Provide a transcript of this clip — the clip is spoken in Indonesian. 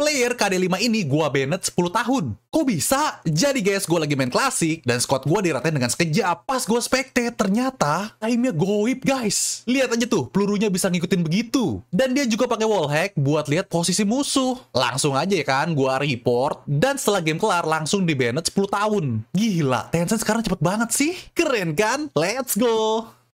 Player KD5 ini gua banned 10 tahun. Kok bisa? Jadi guys, gua lagi main klasik dan squad gua diratain dengan sekejap. Pas gua spekte, ternyata timenya goib guys. Lihat aja tuh, pelurunya bisa ngikutin begitu. Dan dia juga pakai wall hack buat lihat posisi musuh. Langsung aja ya kan, gua report dan setelah game kelar langsung di banned 10 tahun. Gila, Tencent sekarang cepet banget sih. Keren kan? Let's go.